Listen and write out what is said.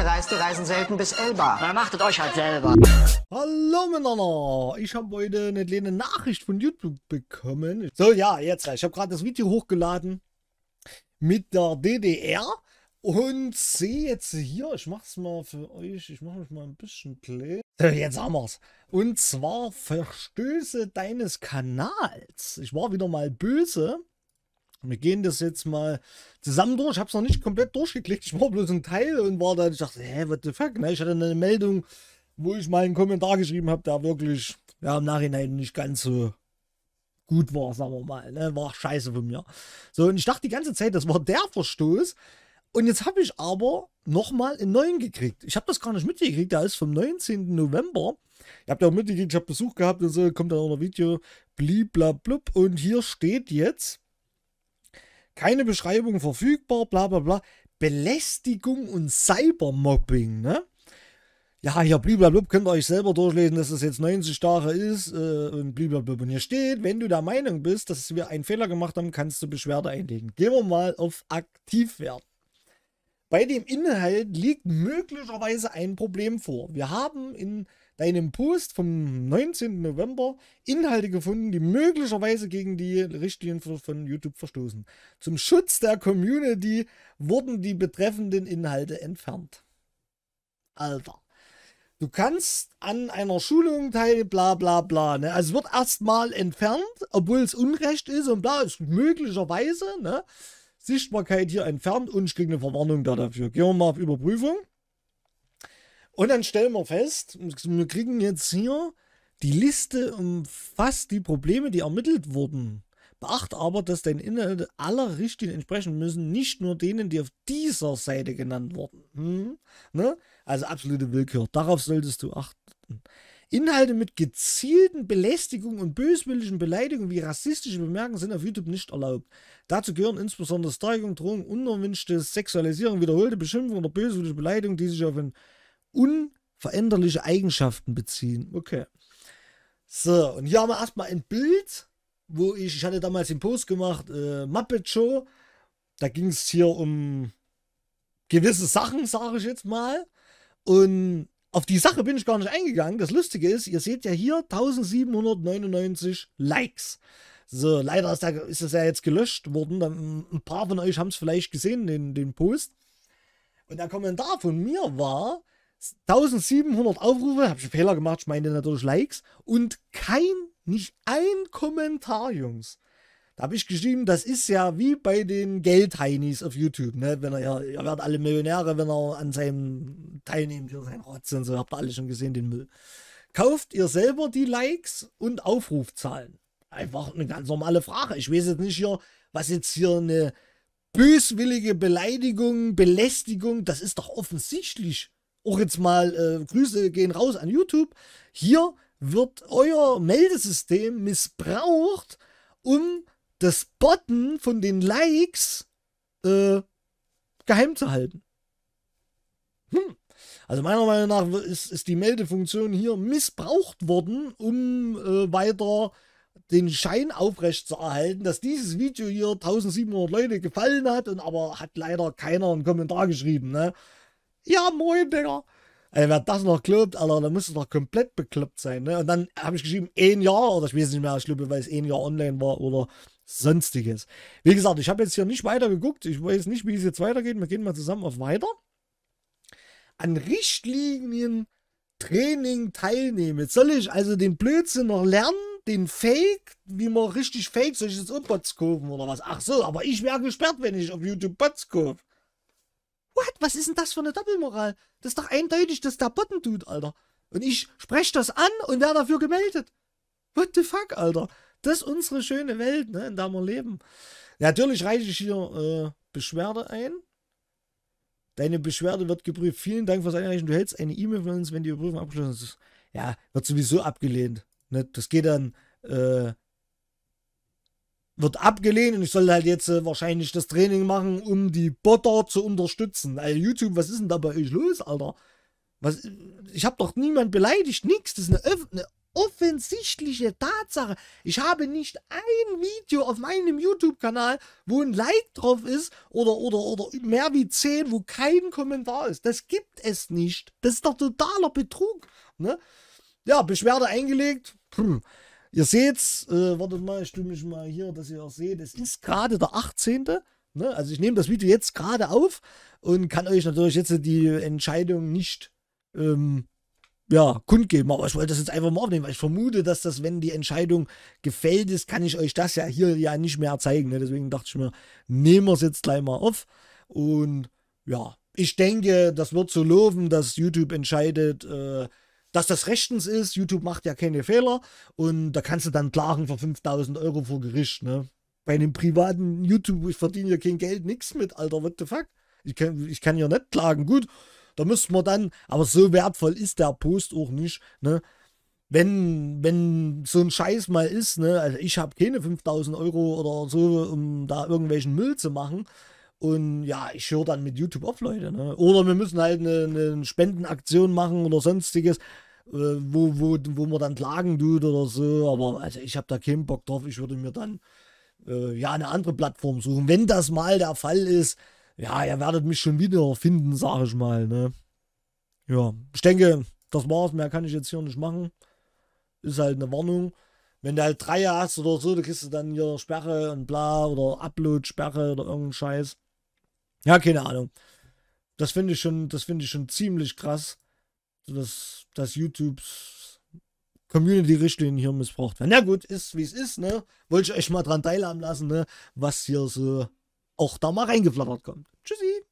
Gereiste reisen selten bis Elba. Na, machtet euch halt selber. Hallo miteinander. Ich habe heute eine kleine Nachricht von YouTube bekommen. So, ja, jetzt. Ich habe gerade das Video hochgeladen mit der DDR. Und sehe jetzt hier, ich mache es mal für euch, ich mache mich mal ein bisschen klein. So, jetzt haben wir es. Und zwar Verstöße deines Kanals. Ich war wieder mal böse wir gehen das jetzt mal zusammen durch. Ich habe es noch nicht komplett durchgeklickt. Ich war bloß ein Teil und war da. Ich dachte, hä, what the fuck? Na, ne? ich hatte eine Meldung, wo ich mal einen Kommentar geschrieben habe, der wirklich ja, im Nachhinein nicht ganz so gut war, sagen wir mal. Ne? War scheiße von mir. So, und ich dachte die ganze Zeit, das war der Verstoß. Und jetzt habe ich aber nochmal einen neuen gekriegt. Ich habe das gar nicht mitgekriegt. Der ist vom 19. November. Ihr habt ja auch mitgekriegt, ich habe Besuch gehabt und so, kommt dann auch noch ein Video. blub. Und hier steht jetzt keine Beschreibung verfügbar, bla bla bla. Belästigung und Cybermobbing, ne? Ja, hier blablabla, könnt ihr euch selber durchlesen, dass es das jetzt 90 Tage ist äh, und blablabla. Und hier steht, wenn du der Meinung bist, dass wir einen Fehler gemacht haben, kannst du Beschwerde einlegen. Gehen wir mal auf aktiv werden. Bei dem Inhalt liegt möglicherweise ein Problem vor. Wir haben in deinem Post vom 19. November Inhalte gefunden, die möglicherweise gegen die Richtlinien von YouTube verstoßen. Zum Schutz der Community wurden die betreffenden Inhalte entfernt. Alter. Du kannst an einer Schulung teil, bla bla bla. Ne? Also wird erstmal entfernt, obwohl es Unrecht ist und bla, ist möglicherweise, ne? Sichtbarkeit hier entfernt und ich kriege eine Verwarnung da dafür. Gehen wir mal auf Überprüfung. Und dann stellen wir fest, wir kriegen jetzt hier die Liste umfasst die Probleme, die ermittelt wurden. Beachte aber, dass deine Inhalte aller Richtlinien entsprechen müssen, nicht nur denen, die auf dieser Seite genannt wurden. Hm? Ne? Also absolute Willkür. Darauf solltest du achten. Inhalte mit gezielten Belästigungen und böswilligen Beleidigungen wie rassistische Bemerkungen sind auf YouTube nicht erlaubt. Dazu gehören insbesondere Steigerung, Drohung, unerwünschte Sexualisierung, wiederholte Beschimpfung oder böswillige Beleidigung, die sich auf unveränderliche Eigenschaften beziehen. Okay. So, und hier haben wir erstmal ein Bild, wo ich, ich hatte damals den Post gemacht, äh, Muppet Show. Da ging es hier um gewisse Sachen, sage ich jetzt mal. Und auf die Sache bin ich gar nicht eingegangen. Das Lustige ist, ihr seht ja hier 1799 Likes. So, leider ist, der, ist das ja jetzt gelöscht worden. Ein paar von euch haben es vielleicht gesehen, den, den Post. Und der Kommentar von mir war, 1700 Aufrufe, habe ich einen Fehler gemacht, ich meine natürlich Likes, und kein, nicht ein Kommentar, Jungs. Da habe ich geschrieben, das ist ja wie bei den Geldheinis auf YouTube, ne? Wenn er, ihr werdet alle Millionäre, wenn er an seinem teilnehmen für sein Rotz und so, habt ihr alle schon gesehen, den Müll. Kauft ihr selber die Likes und Aufrufzahlen? Einfach eine ganz normale Frage. Ich weiß jetzt nicht hier, was jetzt hier eine böswillige Beleidigung, Belästigung, das ist doch offensichtlich. Auch jetzt mal äh, Grüße gehen raus an YouTube. Hier wird euer Meldesystem missbraucht, um das Botten von den Likes äh, geheim zu halten. Hm. Also meiner Meinung nach ist, ist die Meldefunktion hier missbraucht worden, um äh, weiter den Schein aufrecht zu erhalten, dass dieses Video hier 1700 Leute gefallen hat und aber hat leider keiner einen Kommentar geschrieben, ne? Ja, moin, Digga. Ey, wer das noch glaubt, Alter, dann muss es doch komplett bekloppt sein, ne? Und dann habe ich geschrieben, ein Jahr, oder ich weiß nicht mehr, ich glaube, weil es ein Jahr online war oder sonstiges. Wie gesagt, ich habe jetzt hier nicht weiter geguckt. Ich weiß nicht, wie es jetzt weitergeht. Wir gehen mal zusammen auf weiter an Training teilnehme. soll ich also den Blödsinn noch lernen, den Fake, wie man richtig fake, soll ich jetzt auch Bots kaufen oder was? Ach so, aber ich wäre gesperrt, wenn ich auf YouTube Bots kaufe. What? Was ist denn das für eine Doppelmoral? Das ist doch eindeutig, dass der Botten tut, Alter. Und ich spreche das an und werde dafür gemeldet. What the fuck, Alter? Das ist unsere schöne Welt, ne, in der wir leben. Natürlich reiche ich hier äh, Beschwerde ein. Deine Beschwerde wird geprüft. Vielen Dank fürs Einreichen. Du hältst eine E-Mail von uns, wenn die Überprüfung abgeschlossen ist. Ja, wird sowieso abgelehnt. Ne? Das geht dann, äh, wird abgelehnt und ich soll halt jetzt äh, wahrscheinlich das Training machen, um die Botter zu unterstützen. Also YouTube, was ist denn da bei euch los, Alter? Was, ich habe doch niemand beleidigt, nix. Das ist eine, eine offensichtliche Tatsache. Ich habe nicht ein Video auf meinem YouTube-Kanal, wo ein Like drauf ist oder, oder, oder mehr wie 10, wo kein Kommentar ist. Das gibt es nicht. Das ist doch totaler Betrug. Ne? Ja, Beschwerde eingelegt. Hm. Ihr seht's, äh, wartet mal, ich stimme mich mal hier, dass ihr auch seht, es ist gerade der 18. Ne? Also ich nehme das Video jetzt gerade auf und kann euch natürlich jetzt die Entscheidung nicht ähm, ja, kundgeben. Aber ich wollte das jetzt einfach mal aufnehmen, weil ich vermute, dass das, wenn die Entscheidung gefällt ist, kann ich euch das ja hier ja nicht mehr zeigen. Ne? Deswegen dachte ich mir, nehmen wir es jetzt gleich mal auf. Und ja, ich denke, das wird so loben, dass YouTube entscheidet, äh, dass das rechtens ist. YouTube macht ja keine Fehler. Und da kannst du dann klagen für 5000 Euro vor Gericht. Ne? Bei einem privaten YouTube, ich verdiene ja kein Geld, nichts mit, Alter, what the fuck? Ich kann, ich kann ja nicht klagen. Gut, da müsste man dann, aber so wertvoll ist der Post auch nicht, ne? Wenn, wenn so ein Scheiß mal ist, ne, also ich habe keine 5000 Euro oder so, um da irgendwelchen Müll zu machen. Und ja, ich höre dann mit YouTube auf, Leute. Ne? Oder wir müssen halt eine, ne, eine Spendenaktion machen oder sonstiges äh, wo, wo, wo man dann klagen tut oder so. Aber also ich habe da keinen Bock drauf. Ich würde mir dann äh, ja eine andere Plattform suchen. Wenn das mal der Fall ist, ja, ihr werdet mich schon wieder finden, sag ich mal, ne? Ja, ich denke, das war's, mehr kann ich jetzt hier nicht machen. Ist halt eine Warnung. Wenn du halt drei hast oder so, dann kriegst du dann hier Sperre und bla oder Upload-Sperre oder irgendeinen Scheiß. Ja, keine Ahnung. Das finde ich schon, das finde ich schon ziemlich krass, dass, dass YouTubes Community-Richtlinien hier missbraucht werden. Na gut, ist wie es ist, ne? Wollte ich euch mal dran teilhaben lassen, ne? Was hier so auch da mal reingeflattert kommt. Tschüssi.